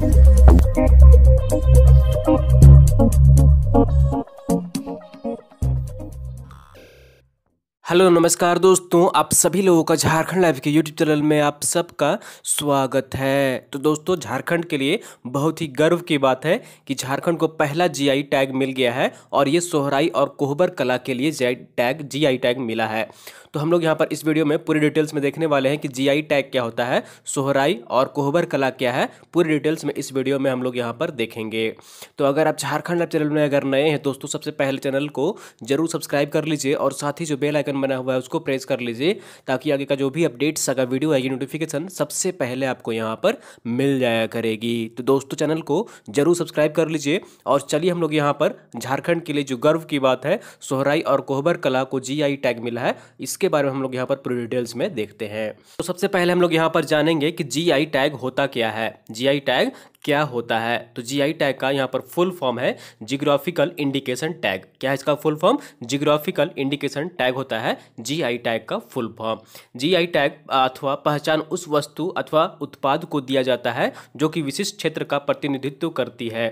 Thank you. Hello नमस्कार दोस्तों आप सभी लोगों का झारखंड लाइव के यूट्यूब चैनल में आप सबका स्वागत है तो दोस्तों झारखंड के लिए बहुत ही गर्व की बात है कि झारखंड को पहला जीआई टैग मिल गया है और ये सोहराई और कोहबर कला के लिए जी टैग जीआई टैग मिला है तो हम लोग यहाँ पर इस वीडियो में पूरी डिटेल्स में देखने वाले हैं कि जी टैग क्या होता है सोहराई और कोहबर कला क्या है पूरी डिटेल्स में इस वीडियो में हम लोग यहाँ पर देखेंगे तो अगर आप झारखंड लाइव चैनल में अगर नए हैं दोस्तों सबसे पहले चैनल को जरूर सब्सक्राइब कर लीजिए और साथ ही जो बेलाइकन आइकन बना हुआ है उसको प्रेस कर लीजिए ताकि आगे का जो भी अपडेट्स का वीडियो है ये नोटिफिकेशन सबसे पहले आपको यहाँ पर मिल जाया करेगी तो दोस्तों चैनल को जरूर सब्सक्राइब कर लीजिए और चलिए हम लोग यहाँ पर झारखंड के लिए जो गर्व की बात है सोहराई और कोहबर कला को जी टैग मिला है इसके बारे में हम लोग यहाँ पर पूरी डिटेल्स में देखते हैं तो सबसे पहले हम लोग यहाँ पर जानेंगे कि जी टैग होता क्या है जी टैग क्या होता है तो जीआई टैग का यहाँ पर फुल फॉर्म है जियोग्राफिकल इंडिकेशन टैग क्या है इसका full form geographical indication tag होता है जीआई टैग का फुल फॉर्म जीआई टैग अथवा पहचान उस वस्तु अथवा उत्पाद को दिया जाता है जो कि विशिष्ट क्षेत्र का प्रतिनिधित्व करती है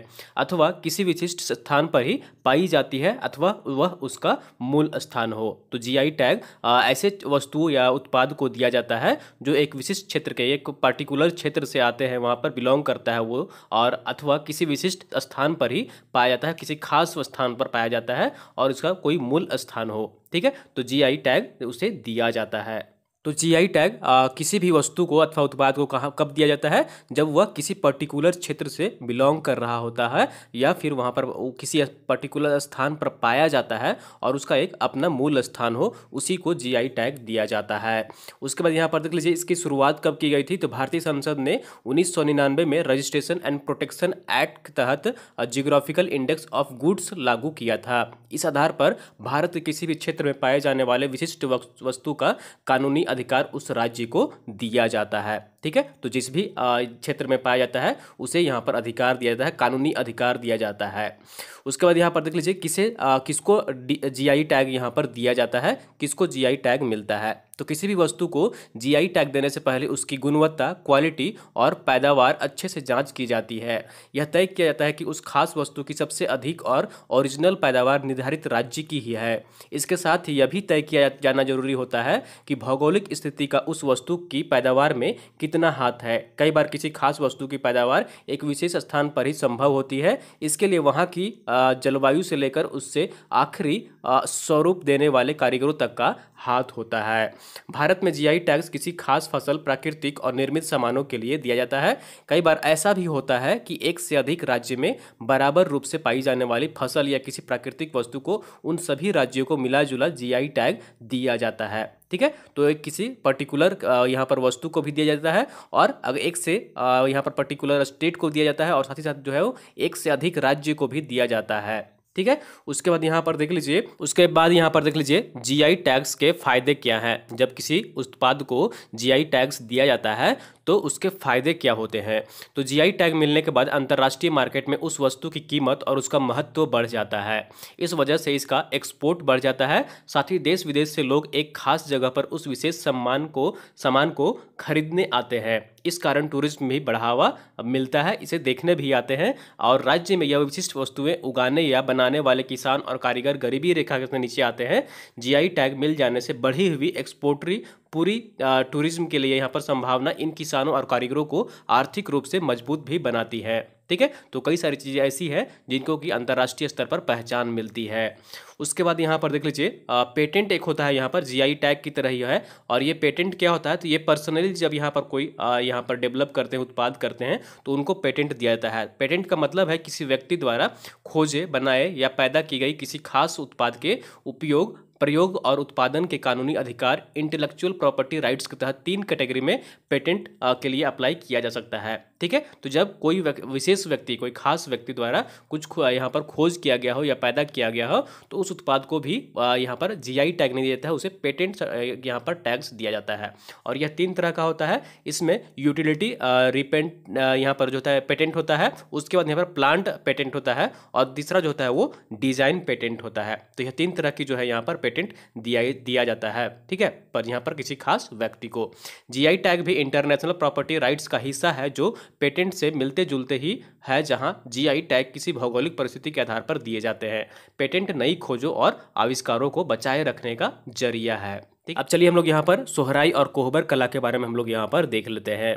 अथवा किसी विशिष्ट स्थान पर ही पाई जाती है अथवा वह उसका मूल स्थान हो तो जीआई टैग ऐसे वस्तु या उत्पाद को दिया जाता है जो एक विशिष्ट क्षेत्र के एक पर्टिकुलर क्षेत्र से आते हैं वहाँ पर बिलोंग करता है वो और अथवा किसी विशिष्ट स्थान पर ही पाया जाता है किसी खास स्थान पर पाया जाता है और उसका कोई मूल स्थान हो ठीक है तो जी टैग उसे दिया जाता है तो जीआई टैग किसी भी वस्तु को अथवा उत्पाद को कहाँ कब दिया जाता है जब वह किसी पर्टिकुलर क्षेत्र से बिलोंग कर रहा होता है या फिर वहाँ पर किसी पर्टिकुलर स्थान पर पाया जाता है और उसका एक अपना मूल स्थान हो उसी को जीआई टैग दिया जाता है उसके बाद यहाँ पर देख लीजिए इसकी शुरुआत कब की गई थी तो भारतीय संसद ने उन्नीस में रजिस्ट्रेशन एंड प्रोटेक्शन एक्ट के तहत जियोग्राफिकल इंडेक्स ऑफ गुड्स लागू किया था इस आधार पर भारत किसी भी क्षेत्र में पाए जाने वाले विशिष्ट वस्तु का कानूनी अधिकार उस राज्य को दिया जाता है ठीक है तो जिस भी क्षेत्र में पाया जाता है उसे यहाँ पर अधिकार दिया जाता है कानूनी अधिकार दिया जाता है उसके बाद यहाँ पर देख लीजिए किसे किसको जी आई टैग यहाँ पर दिया जाता है किसको जी आई टैग मिलता है तो किसी भी वस्तु को जीआई टैग देने से पहले उसकी गुणवत्ता क्वालिटी और पैदावार अच्छे से जांच की जाती है यह तय किया जाता है कि उस खास वस्तु की सबसे अधिक और ओरिजिनल पैदावार निर्धारित राज्य की ही है इसके साथ ही यह भी तय किया जाना जरूरी होता है कि भौगोलिक स्थिति का उस वस्तु की पैदावार में कितना हाथ है कई बार किसी खास वस्तु की पैदावार एक विशेष स्थान पर ही संभव होती है इसके लिए वहाँ की जलवायु से लेकर उससे आखिरी स्वरूप देने वाले कारीगरों तक का हाथ होता है भारत में जीआई टैक्स किसी खास फसल प्राकृतिक और निर्मित सामानों के लिए दिया जाता है कई बार ऐसा भी होता है कि एक से अधिक राज्य में बराबर रूप से पाई जाने वाली फसल या किसी प्राकृतिक वस्तु को उन सभी राज्यों को मिला जुला जी टैग दिया जाता है ठीक है तो एक किसी पर्टिकुलर यहाँ पर वस्तु को भी दिया जाता है और अगर एक से यहाँ पर पर्टिकुलर स्टेट को दिया जाता है और साथ ही साथ जो है वो एक से अधिक राज्य को भी दिया जाता है ठीक है उसके बाद यहाँ पर देख लीजिए उसके बाद यहाँ पर देख लीजिए जीआई टैक्स के फायदे क्या हैं जब किसी उत्पाद को जीआई टैक्स दिया जाता है तो उसके फायदे क्या होते हैं तो जीआई टैग मिलने के बाद अंतर्राष्ट्रीय मार्केट में उस वस्तु की कीमत और उसका महत्व बढ़ जाता है इस वजह से इसका एक्सपोर्ट बढ़ जाता है साथ ही देश विदेश से लोग एक खास जगह पर उस विशेष सम्मान को सामान को खरीदने आते हैं इस कारण टूरिज्म भी बढ़ावा मिलता है इसे देखने भी आते हैं और राज्य में यह विशिष्ट वस्तुएं उगाने या बना बनाने वाले किसान और कारीगर गरीबी रेखा के नीचे आते हैं जीआई टैग मिल जाने से बढ़ी हुई एक्सपोर्टरी पूरी टूरिज्म के लिए यहाँ पर संभावना इन किसानों और कारीगरों को आर्थिक रूप से मजबूत भी बनाती है ठीक है तो कई सारी चीज़ें ऐसी हैं जिनको कि अंतर्राष्ट्रीय स्तर पर पहचान मिलती है उसके बाद यहाँ पर देख लीजिए पेटेंट एक होता है यहाँ पर जीआई टैग की तरह ही है और ये पेटेंट क्या होता है तो ये पर्सनली जब यहाँ पर कोई यहाँ पर डेवलप करते हैं उत्पाद करते हैं तो उनको पेटेंट दिया जाता है पेटेंट का मतलब है किसी व्यक्ति द्वारा खोजे बनाए या पैदा की गई किसी खास उत्पाद के उपयोग प्रयोग और उत्पादन के कानूनी अधिकार इंटेलेक्चुअल प्रॉपर्टी राइट्स के तहत तीन कैटेगरी में पेटेंट के लिए अप्लाई किया जा सकता है ठीक है तो जब कोई विशेष व्यक्ति कोई खास व्यक्ति द्वारा कुछ यहाँ पर खोज किया गया हो या पैदा किया गया हो तो उस उत्पाद को भी यहाँ पर जीआई टैग नहीं देता है उसे पेटेंट यहाँ पर टैक्स दिया जाता है और यह तीन तरह का होता है इसमें यूटिलिटी रिपेंट यहाँ पर जो होता है पेटेंट होता है उसके बाद यहाँ पर प्लांट पेटेंट होता है और तीसरा जो होता है वो डिज़ाइन पेटेंट होता है तो यह तीन तरह की जो है यहाँ पर पेटेंट दिया दिया जाता है ठीक है पर यहाँ पर किसी खास व्यक्ति को जीआई टैग भी इंटरनेशनल प्रॉपर्टी राइट्स का हिस्सा है जो पेटेंट से मिलते जुलते ही है जहाँ जीआई टैग किसी भौगोलिक परिस्थिति के आधार पर दिए जाते हैं पेटेंट नई खोजों और आविष्कारों को बचाए रखने का जरिया है ठीक अब चलिए हम लोग यहाँ पर सोहराई और कोहबर कला के बारे में हम लोग यहाँ पर देख लेते हैं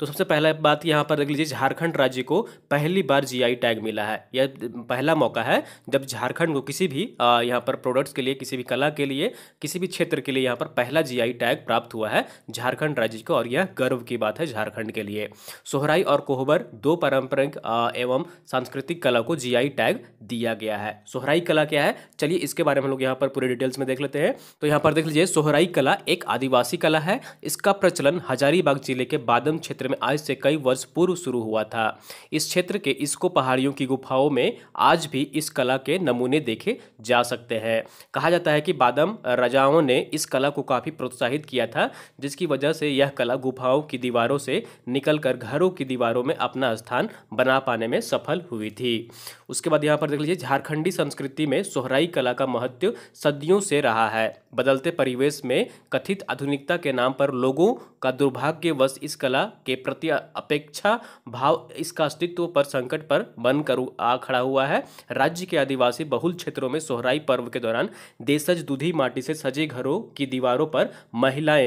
तो सबसे पहला बात यहाँ पर देख लीजिए झारखंड राज्य को पहली बार जीआई टैग मिला है यह पहला मौका है जब झारखंड को किसी भी यहाँ पर प्रोडक्ट्स के लिए किसी भी कला के लिए किसी भी क्षेत्र के लिए यहाँ पर पहला जी टैग प्राप्त हुआ है झारखंड राज्य को और यह गर्व की बात है झारखंड के लिए सोहराई और कोहबर दो पारंपरिक एवं सांस्कृतिक कला को जी टैग दिया गया है सोहराई कला क्या है चलिए इसके बारे में हम लोग यहाँ पर पूरे डिटेल्स में देख लेते हैं तो यहाँ पर देख लीजिए सोहरा भराई कला एक आदिवासी कला है इसका प्रचलन हजारीबाग जिले के बादम क्षेत्र में आज से कई वर्ष पूर्व शुरू हुआ था इस क्षेत्र के इसको पहाड़ियों की गुफाओं में आज भी इस कला के नमूने देखे जा सकते हैं कहा जाता है कि बादम राजाओं ने इस कला को काफ़ी प्रोत्साहित किया था जिसकी वजह से यह कला गुफाओं की दीवारों से निकलकर घरों की दीवारों में अपना स्थान बना पाने में सफल हुई थी उसके बाद यहाँ पर देख लीजिए झारखंडी संस्कृति में सोहराई कला का महत्व सदियों से रहा है बदलते परिवेश में कथित आधुनिकता के नाम पर लोगों का दुर्भाग्यवश इस कला के प्रति अपेक्षा भाव इसका अस्तित्व पर संकट पर बन कर आ खड़ा हुआ है राज्य के आदिवासी बहुल क्षेत्रों में सोहराई पर्व के दौरान देशज दूधी माटी से सजे घरों की दीवारों पर महिलाएं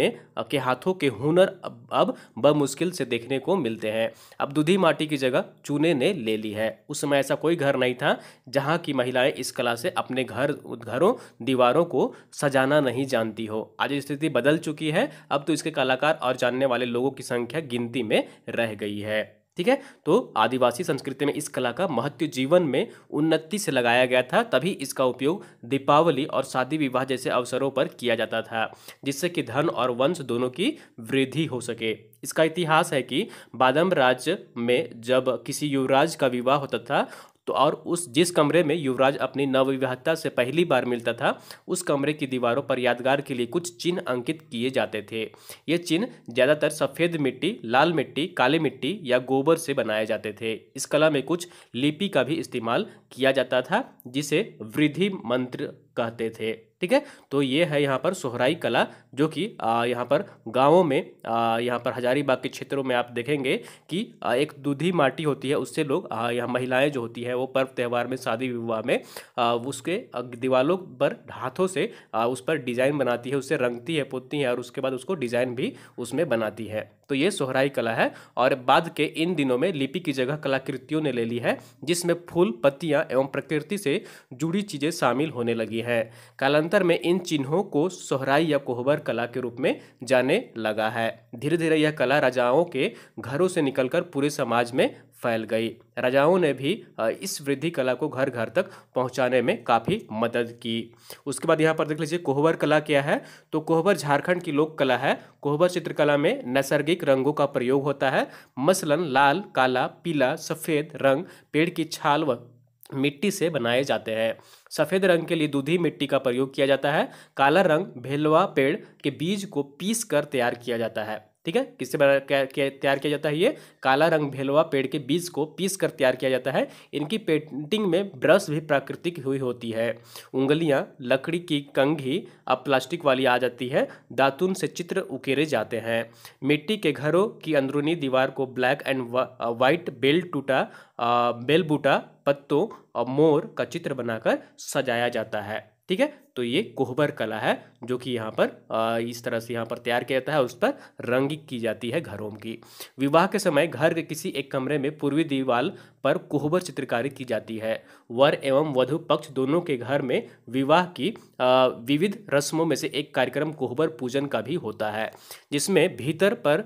के हाथों के हुनर अब, अब बमुश्किल से देखने को मिलते हैं अब दूधी माटी की जगह चूने ने ले ली है उस समय ऐसा कोई घर नहीं था जहाँ की महिलाएं इस कला से अपने घर घरों दीवारों को सजाना नहीं जानती हो आज स्थिति बदल चुकी है अब तो इसके कलाकार और जानने वाले लोगों की संख्या गिनती में रह गई है ठीक है तो आदिवासी संस्कृति में इस कला का महत्व जीवन में उन्नति से लगाया गया था तभी इसका उपयोग दीपावली और शादी विवाह जैसे अवसरों पर किया जाता था जिससे कि धन और वंश दोनों की वृद्धि हो सके इसका इतिहास है कि बादम राज्य में जब किसी युवराज का विवाह होता था तो और उस जिस कमरे में युवराज अपनी नवविवाहता से पहली बार मिलता था उस कमरे की दीवारों पर यादगार के लिए कुछ चिन्ह अंकित किए जाते थे ये चिन्ह ज़्यादातर सफ़ेद मिट्टी लाल मिट्टी काली मिट्टी या गोबर से बनाए जाते थे इस कला में कुछ लिपि का भी इस्तेमाल किया जाता था जिसे वृद्धि मंत्र कहते थे ठीक है तो ये है यहाँ पर सोहराई कला जो कि यहाँ पर गाँवों में यहाँ पर हजारीबाग के क्षेत्रों में आप देखेंगे कि एक दूधी माटी होती है उससे लोग यहाँ महिलाएं जो होती हैं वो पर्व त्यौहार में शादी विवाह में उसके दीवालों पर हाथों से उस पर डिज़ाइन बनाती है उससे रंगती है पोतती है और उसके बाद उसको डिज़ाइन भी उसमें बनाती है तो ये सोहराई कला है और बाद के इन दिनों में लिपि की जगह कलाकृतियों ने ले ली है जिसमें फूल पत्तियाँ एवं प्रकृति से जुड़ी चीज़ें शामिल होने लगी हैं कालांतर कालांतर में इन चिन्हों को सोहराई या कोहबर कला के रूप में जाने लगा है धीरे धीरे यह कला राजाओं के घरों से निकलकर पूरे समाज में फैल गई राजाओं ने भी इस वृद्धि कला को घर घर तक पहुंचाने में काफ़ी मदद की उसके बाद यहाँ पर देख लीजिए कोहबर कला क्या है तो कोहबर झारखंड की लोक कला है कोहबर चित्रकला में नैसर्गिक रंगों का प्रयोग होता है मसलन लाल काला पीला सफ़ेद रंग पेड़ की छाल व मिट्टी से बनाए जाते हैं सफ़ेद रंग के लिए दूधी मिट्टी का प्रयोग किया जाता है काला रंग भेलवा पेड़ के बीज को पीस कर तैयार किया जाता है ठीक है किससे तैयार किया जाता है ये काला रंग भेलवा पेड़ के बीज को पीस कर तैयार किया जाता है इनकी पेंटिंग में ब्रश भी प्राकृतिक हुई होती है उंगलियां लकड़ी की कंघी अब प्लास्टिक वाली आ जाती है दातुन से चित्र उकेरे जाते हैं मिट्टी के घरों की अंदरूनी दीवार को ब्लैक एंड वाइट बेल टूटा बेल बूटा पत्तों और मोर का चित्र बनाकर सजाया जाता है ठीक है तो ये कोहबर कला है जो कि यहाँ पर इस तरह से यहाँ पर तैयार किया जाता है उस पर रंगिक की जाती है घरों की विवाह के समय घर के किसी एक कमरे में पूर्वी दीवाल पर कोहबर चित्रकारी की जाती है वर एवं वधु पक्ष दोनों के घर में विवाह की विविध रस्मों में से एक कार्यक्रम कोहबर पूजन का भी होता है जिसमें भीतर पर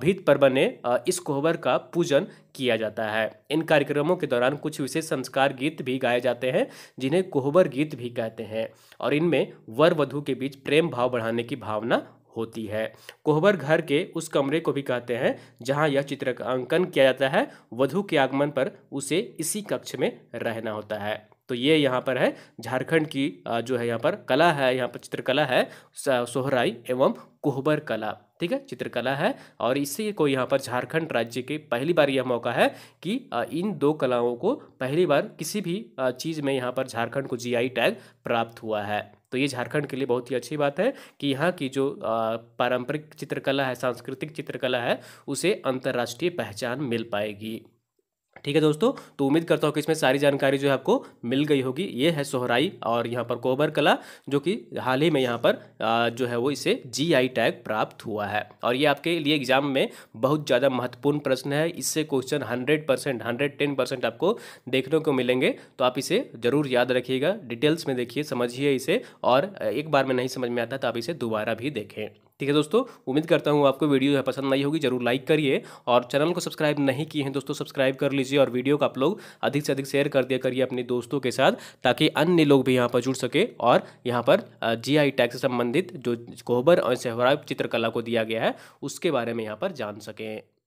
भीत पर बने इस कोहबर का पूजन किया जाता है इन कार्यक्रमों के दौरान कुछ विशेष संस्कार गीत भी गाए जाते हैं जिन्हें कोहबर गीत भी कहते हैं और इनमें वर वधु के बीच प्रेम भाव बढ़ाने की भावना होती है कोहबर घर के उस कमरे को भी कहते हैं जहां यह चित्र का अंकन किया जाता है वधु के आगमन पर उसे इसी कक्ष में रहना होता है तो ये यहाँ पर है झारखंड की जो है यहाँ पर कला है यहाँ पर चित्रकला है सोहराई एवं कोहबर कला ठीक है चित्रकला है और इससे को यहाँ पर झारखंड राज्य के पहली बार यह मौका है कि इन दो कलाओं को पहली बार किसी भी चीज़ में यहाँ पर झारखंड को जीआई टैग प्राप्त हुआ है तो ये झारखंड के लिए बहुत ही अच्छी बात है कि यहाँ की जो पारंपरिक चित्रकला है सांस्कृतिक चित्रकला है उसे अंतर्राष्ट्रीय पहचान मिल पाएगी ठीक है दोस्तों तो उम्मीद करता हूँ कि इसमें सारी जानकारी जो है आपको मिल गई होगी ये है सोहराई और यहाँ पर कोबर कला जो कि हाल ही में यहाँ पर जो है वो इसे जीआई टैग प्राप्त हुआ है और ये आपके लिए एग्जाम में बहुत ज़्यादा महत्वपूर्ण प्रश्न है इससे question hundred percent hundred ten percent आपको देखने को मिलेंगे तो आप इसे ज़रूर याद रखिएगा डिटेल्स में देखिए समझिए इसे और एक बार में नहीं समझ में आता तो आप इसे दोबारा भी देखें ठीक है दोस्तों उम्मीद करता हूँ आपको वीडियो पसंद आई होगी जरूर लाइक करिए और चैनल को सब्सक्राइब नहीं किए हैं दोस्तों सब्सक्राइब कर लीजिए और वीडियो को आप लोग अधिक से अधिक शेयर कर दिया करिए अपने दोस्तों के साथ ताकि अन्य लोग भी यहाँ पर जुड़ सके और यहाँ पर जी टैग से संबंधित जो कोहबर और सहराब चित्रकला को दिया गया है उसके बारे में यहाँ पर जान सकें